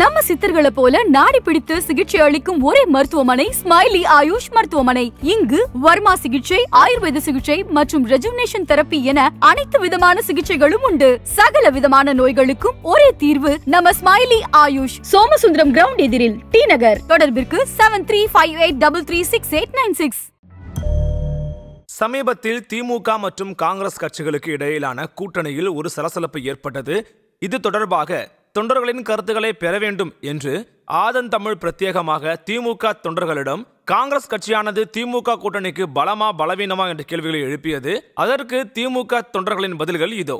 நம்ம சித்தர்களை போல நாடி பிடித்து சிகிச்சை அளிக்கும் ஒரே மருத்துவமனை ஸ்மைலி ஆயுஷ் மருத்துவமனை இங்கு வர்மா சிகிச்சை ஆயுர்வேத சிகிச்சை மற்றும் ரெஜுனேஷன் தெரப்பி என அனைத்து விதமான சிகிச்சைகளும் உண்டு சகல விதமான நோய்களுக்கும் ஒரே தீர்வு நம்ம ஸ்மைலி ஆயுஷ் சோமசுந்தரம் கிரவுண்ட் எதிரில் டி நகர் தொடர்பிற்கு seven three five eight double three six eight nine six சமீபத்தில் திமுக மற்றும் காங்கிரஸ் கட்சிகளுக்கு இடையிலான கூட்டணியில் ஒரு சலசலப்பு ஏற்பட்டது இது தொடர்பாக தொண்டர்களின் கருத்துக்களை பெற வேண்டும் என்று ஆதன் தமிழ் பிரத்யேகமாக திமுக தொண்டர்களிடம் காங்கிரஸ் கட்சியானது திமுக கூட்டணிக்கு பலமா பலவீனமா என்ற கேள்விகளை எழுப்பியது அதற்கு திமுக தொண்டர்களின் பதில்கள் இதோ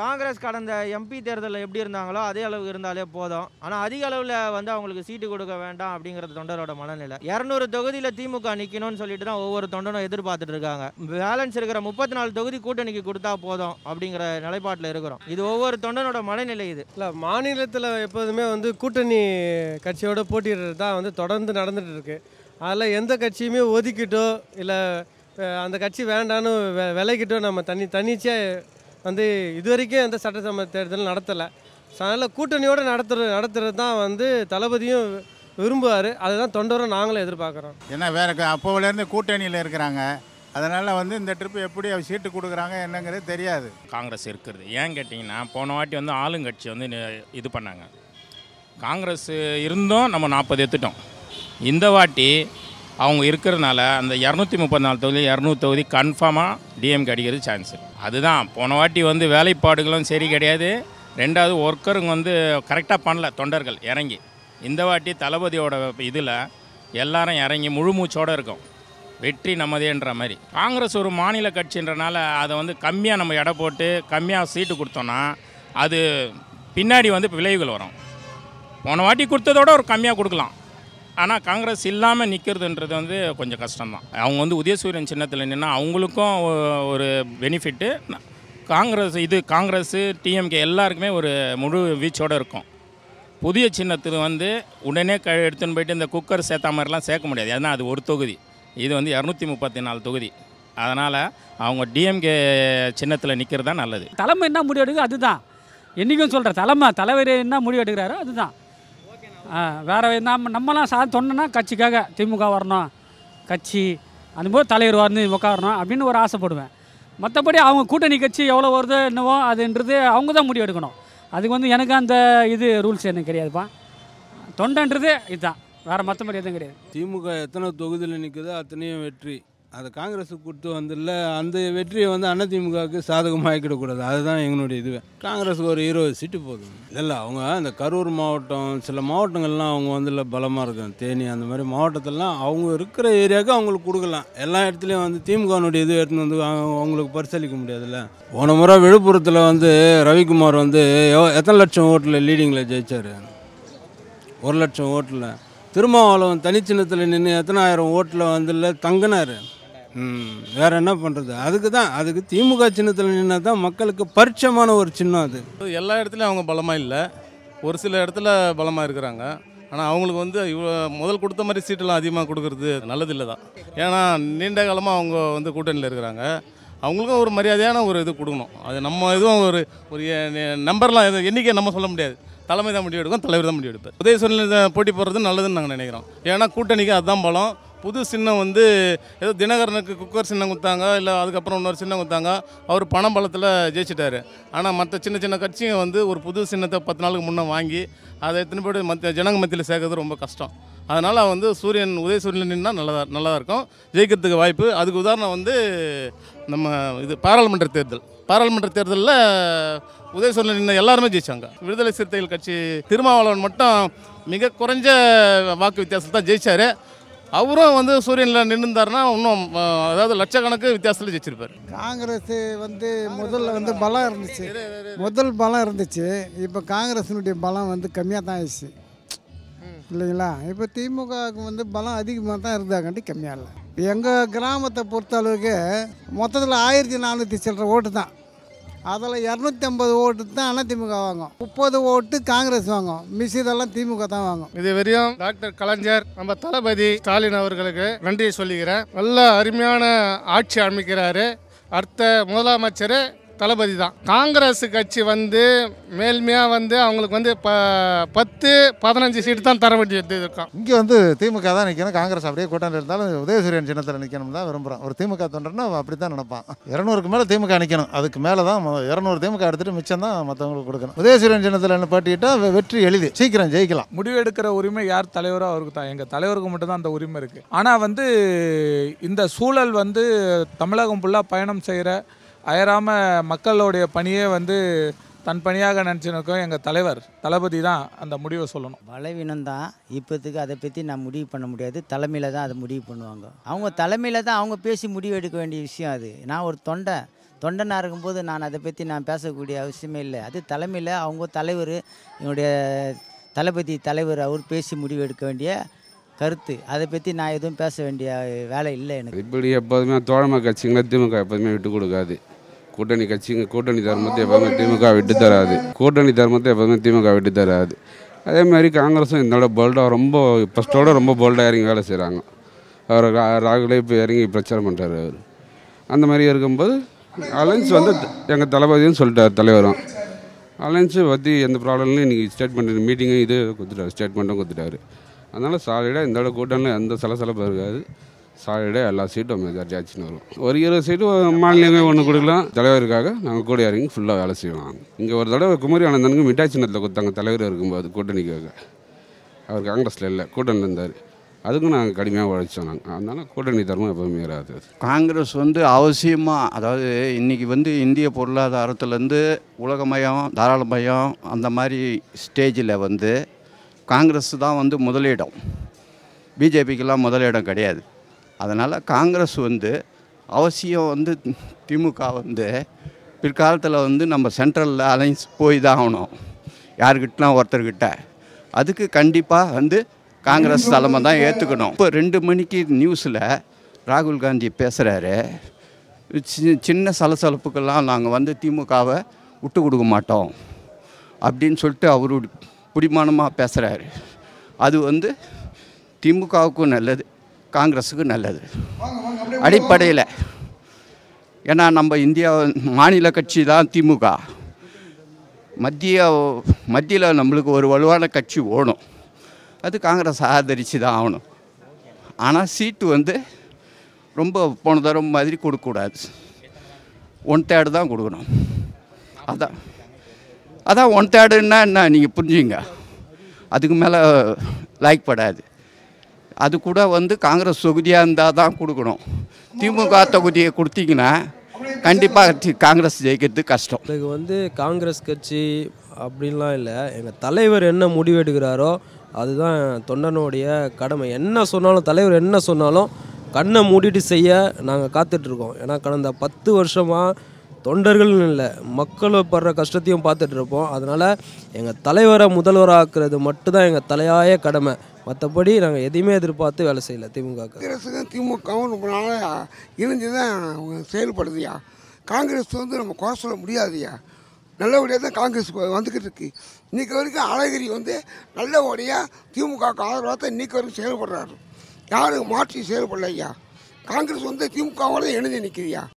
காங்கிரஸ் கடந்த எம்பி தேர்தலில் எப்படி இருந்தாங்களோ அதே அளவு இருந்தாலே போதும் ஆனால் அதிக அளவில் வந்து அவங்களுக்கு சீட்டு கொடுக்க வேண்டாம் அப்படிங்கிறது தொண்டரோட மனநிலை இரநூறு தொகுதியில் திமுக நிற்கணும்னு சொல்லிட்டு தான் ஒவ்வொரு தொண்டனும் எதிர்பார்த்துட்டு இருக்காங்க பேலன்ஸ் இருக்கிற முப்பத்தி நாலு தொகுதி கூட்டணிக்கு கொடுத்தா போதும் அப்படிங்கிற நிலைப்பாட்டில் இருக்கிறோம் இது ஒவ்வொரு தொண்டனோட மனநிலை இது இல்லை மாநிலத்தில் எப்போதுமே வந்து கூட்டணி கட்சியோட போட்டிடுறது தான் வந்து தொடர்ந்து நடந்துட்டு இருக்கு அதில் எந்த கட்சியுமே ஒதுக்கிட்டோ இல்லை அந்த கட்சி வேண்டான்னு விலைக்கிட்டோ நம்ம தனி தனிச்சே வந்து இது வரைக்கும் எந்த சட்டசபை தேர்தலும் நடத்தலை அதனால் கூட்டணியோடு நடத்துற நடத்துறது தான் வந்து தளபதியும் விரும்புவார் அதுதான் தொண்டரும் நாங்களும் எதிர்பார்க்குறோம் ஏன்னா வேறு அப்போவிலேருந்து கூட்டணியில் இருக்கிறாங்க அதனால் வந்து இந்த ட்ரிப்பு எப்படி அவர் சீட்டு கொடுக்குறாங்க என்னங்கிறது தெரியாது காங்கிரஸ் இருக்கிறது ஏன் கேட்டிங்கன்னா போன வாட்டி வந்து ஆளுங்கட்சி வந்து இது பண்ணாங்க காங்கிரஸ் இருந்தும் நம்ம நாற்பது எடுத்துட்டோம் இந்த வாட்டி அவங்க இருக்கிறதுனால அந்த இரநூத்தி முப்பத்தி நாலு தொகுதி இரநூறு தொகுதி கன்ஃபார்மாக டிஎம்கே அடிக்கிறது சான்ஸ் அதுதான் போன வாட்டி வந்து வேலைப்பாடுகளும் சரி கிடையாது ரெண்டாவது ஒர்க்கருங்க வந்து கரெக்டாக பண்ணல தொண்டர்கள் இறங்கி இந்த வாட்டி தளபதியோட இதில் எல்லாரும் இறங்கி முழு மூச்சோடு இருக்கும் வெற்றி நம்மதேன்ற மாதிரி காங்கிரஸ் ஒரு மாநில கட்சின்றனால அதை வந்து கம்மியாக நம்ம எடை போட்டு கம்மியாக சீட்டு கொடுத்தோன்னா அது பின்னாடி வந்து விளைவுகள் வரும் போன வாட்டி கொடுத்ததோட ஒரு கம்மியாக கொடுக்கலாம் ஆனால் காங்கிரஸ் இல்லாமல் நிற்கிறதுன்றது வந்து கொஞ்சம் கஷ்டம்தான் அவங்க வந்து உதயசூரியன் சின்னத்தில் நின்னா அவங்களுக்கும் ஒரு பெனிஃபிட்டு காங்கிரஸ் இது காங்கிரஸு டிஎம்கே எல்லாருக்குமே ஒரு முழு வீச்சோடு இருக்கும் புதிய சின்னத்தில் வந்து உடனே க எடுத்துன்னு போயிட்டு இந்த குக்கர் சேர்த்தா மாதிரிலாம் சேர்க்க முடியாது ஏன்னா அது ஒரு தொகுதி இது வந்து இரநூத்தி முப்பத்தி நாலு தொகுதி அதனால் அவங்க டிஎம்கே சின்னத்தில் நிற்கிறது தான் நல்லது தலைமை என்ன முடிவு அதுதான் என்றைக்கும் சொல்கிற தலைமை தலைவர் என்ன முடிவு எடுக்கிறாரோ அதுதான் வேறு நம்ம நம்மலாம் சாதி சொன்னோன்னா கட்சிக்காக திமுக வரணும் கட்சி அனுபவம் தலைவர் வரணும் திமுக வரணும் அப்படின்னு ஒரு ஆசைப்படுவேன் மற்றபடி அவங்க கூட்டணி கட்சி எவ்வளோ வருது என்னவோ அதுன்றது அவங்க தான் முடிவு எடுக்கணும் அதுக்கு வந்து எனக்கு அந்த இது ரூல்ஸ் எனக்கு கிடையாதுப்பா தொண்டன்றது இதுதான் வேறு மற்றபடி எதுவும் கிடையாது திமுக எத்தனை தொகுதியில் நிற்குதோ அத்தனையும் வெற்றி அது காங்கிரஸுக்கு கொடுத்து வந்துல அந்த வெற்றியை வந்து அதிமுகவுக்கு சாதகமாக்கிடக்கூடாது அதுதான் எங்களுடைய இதுவே காங்கிரஸுக்கு ஒரு இருபது சீட்டு போதும் இல்லை அவங்க இந்த கரூர் மாவட்டம் சில மாவட்டங்கள்லாம் அவங்க வந்து இல்லை பலமாக இருக்கும் தேனி அந்த மாதிரி மாவட்டத்திலலாம் அவங்க இருக்கிற ஏரியாவுக்கு அவங்களுக்கு கொடுக்கலாம் எல்லா இடத்துலையும் வந்து திமுகனுடைய இது எடுத்துன்னு வந்து அவங்களுக்கு பரிசளிக்க முடியாதுல்ல போன முறை விழுப்புரத்தில் வந்து ரவிக்குமார் வந்து எத்தனை லட்சம் ஓட்டில் லீடிங்கில் ஜெயித்தார் ஒரு லட்சம் ஓட்டில் திருமாவளவன் தனிச்சின்னத்தில் நின்று ஆயிரம் ஓட்டில் இல்லை தங்கினார் வேற என்ன பண்ணுறது அதுக்கு தான் அதுக்கு திமுக சின்னத்தில் நின்னா தான் மக்களுக்கு பரிச்சமான ஒரு சின்னம் அது எல்லா இடத்துலையும் அவங்க பலமாக இல்லை ஒரு சில இடத்துல பலமாக இருக்கிறாங்க ஆனால் அவங்களுக்கு வந்து இவ்வளோ முதல் கொடுத்த மாதிரி சீட்டெல்லாம் அதிகமாக கொடுக்கறது நல்லதில்லை தான் ஏன்னா நீண்ட காலமாக அவங்க வந்து கூட்டணியில் இருக்கிறாங்க அவங்களுக்கும் ஒரு மரியாதையான ஒரு இது கொடுக்கணும் அது நம்ம எதுவும் ஒரு ஒரு நம்பர்லாம் எதுவும் எண்ணிக்கை நம்ம சொல்ல முடியாது தலைமை தான் முடிவெடுக்கும் தலைவர் தான் முடிவெடுப்பார் உதய சூழ்நிலை போட்டி போடுறது நல்லதுன்னு நாங்கள் நினைக்கிறோம் ஏன்னா கூட்டணிக்கு அதுதான் பலம் புது சின்னம் வந்து ஏதோ தினகரனுக்கு குக்கர் சின்னம் கொடுத்தாங்க இல்லை அதுக்கப்புறம் இன்னொரு சின்னம் கொடுத்தாங்க அவர் பணம் பலத்தில் ஜெயிச்சிட்டார் ஆனால் மற்ற சின்ன சின்ன கட்சியும் வந்து ஒரு புது சின்னத்தை பத்து நாளுக்கு முன்னே வாங்கி அதை எத்தனை பேர் மத்திய ஜனங்க மத்தியில் சேர்க்கறது ரொம்ப கஷ்டம் அதனால் வந்து சூரியன் சூரியன் நின்னால் நல்லதா நல்லதாக இருக்கும் ஜெயிக்கிறதுக்கு வாய்ப்பு அதுக்கு உதாரணம் வந்து நம்ம இது பாராளுமன்ற தேர்தல் பாராளுமன்ற தேர்தலில் சூரியன் நின்று எல்லாருமே ஜெயிச்சாங்க விடுதலை சிறுத்தைகள் கட்சி திருமாவளவன் மட்டும் மிக குறைஞ்ச வாக்கு வித்தியாசத்தை தான் ஜெயித்தார் அவரும் வந்து சூரியனில் நின்றுந்தாருன்னா இன்னும் அதாவது லட்சக்கணக்கு வித்தியாசத்தில் ஜெயிச்சிருப்பார் காங்கிரஸ் வந்து முதல்ல வந்து பலம் இருந்துச்சு முதல் பலம் இருந்துச்சு இப்போ காங்கிரஸினுடைய பலம் வந்து கம்மியாக தான் ஆயிடுச்சு இல்லைங்களா இப்போ திமுகவுக்கு வந்து பலம் அதிகமாக தான் இருந்தாங்கண்டி கம்மியாக இல்லை எங்கள் கிராமத்தை பொறுத்தளவுக்கு மொத்தத்தில் ஆயிரத்தி நானூற்றி சில்லற ஓட்டு தான் அதில் இரநூத்தி ஐம்பது ஓட்டு தான் அதிமுக வாங்கும் முப்பது ஓட்டு காங்கிரஸ் வாங்கும் இதெல்லாம் திமுக தான் வாங்கும் இது வரையும் டாக்டர் கலைஞர் நம்ம தளபதி ஸ்டாலின் அவர்களுக்கு நன்றியை சொல்லுகிறேன் நல்ல அருமையான ஆட்சி அமைக்கிறாரு அடுத்த முதலமைச்சர் தளபதி தான் காங்கிரஸ் கட்சி வந்து மேல்மையாக வந்து அவங்களுக்கு வந்து ப பத்து பதினஞ்சு சீட்டு தான் தர வேண்டியது இருக்கும் இங்கே வந்து திமுக தான் நிற்கணும் காங்கிரஸ் அப்படியே கூட்டணி இருந்தாலும் உதயசூரியன் சின்னத்தில் நிற்கணும் தான் விரும்புகிறோம் ஒரு திமுக தொண்டர்னா அப்படி தான் நினைப்பான் இரநூறுக்கு மேலே திமுக நிற்கணும் அதுக்கு மேலே தான் இரநூறு திமுக எடுத்துகிட்டு மிச்சம் தான் மற்றவங்களுக்கு கொடுக்கணும் உதயசூரியன் சின்னத்தில் பாட்டிக்கிட்டால் வெற்றி எளிது சீக்கிரம் ஜெயிக்கலாம் முடிவு எடுக்கிற உரிமை யார் தலைவரோ அவருக்கு தான் எங்கள் தலைவருக்கு மட்டும் தான் அந்த உரிமை இருக்குது ஆனால் வந்து இந்த சூழல் வந்து தமிழகம் ஃபுல்லாக பயணம் செய்கிற அயராமல் மக்களுடைய பணியே வந்து தன் பணியாக நினச்சினோக்கும் எங்கள் தலைவர் தளபதி தான் அந்த முடிவை சொல்லணும் பலவீனம் தான் இப்போத்துக்கு அதை பற்றி நான் முடிவு பண்ண முடியாது தலைமையில் தான் அதை முடிவு பண்ணுவாங்க அவங்க தலைமையில் தான் அவங்க பேசி முடிவு எடுக்க வேண்டிய விஷயம் அது நான் ஒரு தொண்டை தொண்டனாக இருக்கும்போது நான் அதை பற்றி நான் பேசக்கூடிய அவசியமே இல்லை அது தலைமையில் அவங்க தலைவர் என்னுடைய தளபதி தலைவர் அவர் பேசி முடிவு எடுக்க வேண்டிய கருத்து அதை பற்றி நான் எதுவும் பேச வேண்டிய வேலை இல்லை எனக்கு இப்படி எப்போதுமே தோழமை கட்சிங்களை திமுக எப்போதுமே விட்டு கொடுக்காது கூட்டணி கட்சிங்க கூட்டணி தர்மத்தை எப்போதுமே திமுக விட்டு தராது கூட்டணி தர்மத்தை எப்போதுமே திமுக விட்டு தராது அதே மாதிரி காங்கிரஸும் இந்த போல்டாக ரொம்ப ஃபஸ்ட்டோட ரொம்ப போல்டாக இறங்கி வேலை செய்கிறாங்க அவர் ராகுலே இப்போ இறங்கி பிரச்சாரம் பண்ணுறாரு அவர் அந்த மாதிரி இருக்கும்போது அலைன்ஸ் வந்து எங்கள் தளபதியும் சொல்லிட்டார் தலைவரும் அலைன்ஸை பற்றி எந்த ப்ராப்ளம்லையும் இன்றைக்கி ஸ்டேட்மெண்ட் மீட்டிங்கும் இது கொடுத்துட்டாரு ஸ்டேட்மெண்ட்டும் கொடுத்துட்டாரு அதனால் சாலிடாக இந்த கூட்டணியில் எந்த சலசலப்பும் இருக்காது சாலிடாக எல்லா சீட்டும் மெஜாரிட்டி ஆச்சுன்னு வரும் ஒரு இருபது சீட்டு மாநிலங்கள் ஒன்று கொடுக்கலாம் தலைவருக்காக நாங்கள் கூட இறங்கி ஃபுல்லாக வேலை செய்வோம் இங்கே ஒரு தடவை குமரி ஆனந்தனுக்கு மிட்டாய் சின்னத்தில் கொடுத்தாங்க தலைவர் இருக்கும்போது கூட்டணிக்காக அவர் காங்கிரஸில் இல்லை கூட்டணியில் இருந்தார் அதுக்கும் நாங்கள் கடுமையாக உழைச்சோம் நாங்கள் அதனால் கூட்டணி தர்மம் எப்போவுமே இராது காங்கிரஸ் வந்து அவசியமாக அதாவது இன்றைக்கி வந்து இந்திய பொருளாதாரத்துலேருந்து உலகமயம் தாராளமயம் அந்த மாதிரி ஸ்டேஜில் வந்து காங்கிரஸ் தான் வந்து முதலிடம் பிஜேபிக்கெல்லாம் முதலிடம் கிடையாது அதனால் காங்கிரஸ் வந்து அவசியம் வந்து திமுக வந்து பிற்காலத்தில் வந்து நம்ம சென்ட்ரலில் அலைன்ஸ் போய் தான் ஆகணும் யாருக்கிட்டலாம் ஒருத்தர்கிட்ட அதுக்கு கண்டிப்பாக வந்து காங்கிரஸ் தலைமை தான் ஏற்றுக்கணும் இப்போ ரெண்டு மணிக்கு நியூஸில் ராகுல் காந்தி பேசுகிறாரு சின்ன சலசலப்புக்கெல்லாம் நாங்கள் வந்து திமுகவை விட்டு கொடுக்க மாட்டோம் அப்படின்னு சொல்லிட்டு அவரு பிடிமானமாக பேசுகிறாரு அது வந்து திமுகவுக்கும் நல்லது காங்கிரஸுக்கும் நல்லது அடிப்படையில் ஏன்னா நம்ம இந்தியா மாநில கட்சி தான் திமுக மத்திய மத்தியில் நம்மளுக்கு ஒரு வலுவான கட்சி ஓடும் அது காங்கிரஸ் ஆதரித்து தான் ஆகணும் ஆனால் சீட்டு வந்து ரொம்ப போன தரம் மாதிரி கொடுக்கக்கூடாது ஒன் தேர்டு தான் கொடுக்கணும் அதான் அதான் ஒன் தேர்டுன்னா என்ன நீங்கள் புரிஞ்சுங்க அதுக்கு மேலே லைக் படாது அது கூட வந்து காங்கிரஸ் தொகுதியாக இருந்தால் தான் கொடுக்கணும் திமுக தொகுதியை கொடுத்தீங்கன்னா கண்டிப்பாக காங்கிரஸ் ஜெயிக்கிறது கஷ்டம் இதுக்கு வந்து காங்கிரஸ் கட்சி அப்படின்லாம் இல்லை எங்கள் தலைவர் என்ன முடிவு எடுக்கிறாரோ அதுதான் தொண்டனுடைய கடமை என்ன சொன்னாலும் தலைவர் என்ன சொன்னாலும் கண்ணை மூடிட்டு செய்ய நாங்கள் காத்துட்ருக்கோம் ஏன்னா கடந்த பத்து வருஷமாக தொண்டர்கள்னு இல்லை மக்கள் படுற கஷ்டத்தையும் பார்த்துட்டு இருப்போம் அதனால் எங்கள் தலைவரை முதல்வராக ஆக்குறது மட்டும்தான் எங்கள் தலையாய கடமை மற்றபடி நாங்கள் எதையுமே எதிர்பார்த்து வேலை செய்யலை திமுக காங்கிரஸுக்கும் திமுகவும் ரொம்ப நாளாக இணைஞ்சு தான் செயல்படுதுயா காங்கிரஸ் வந்து நம்ம குறை சொல்ல முடியாதுயா நல்லபடியாக தான் காங்கிரஸ் வந்துக்கிட்டு இருக்கு இன்றைக்கு வரைக்கும் அழகிரி வந்து நல்லபடியாக திமுக ஆதரவாக தான் இன்றைக்கு வரைக்கும் செயல்படுறாரு யாரும் மாற்றி செயல்படலையா காங்கிரஸ் வந்து திமுகவோட இணைஞ்சு நிற்கிறியா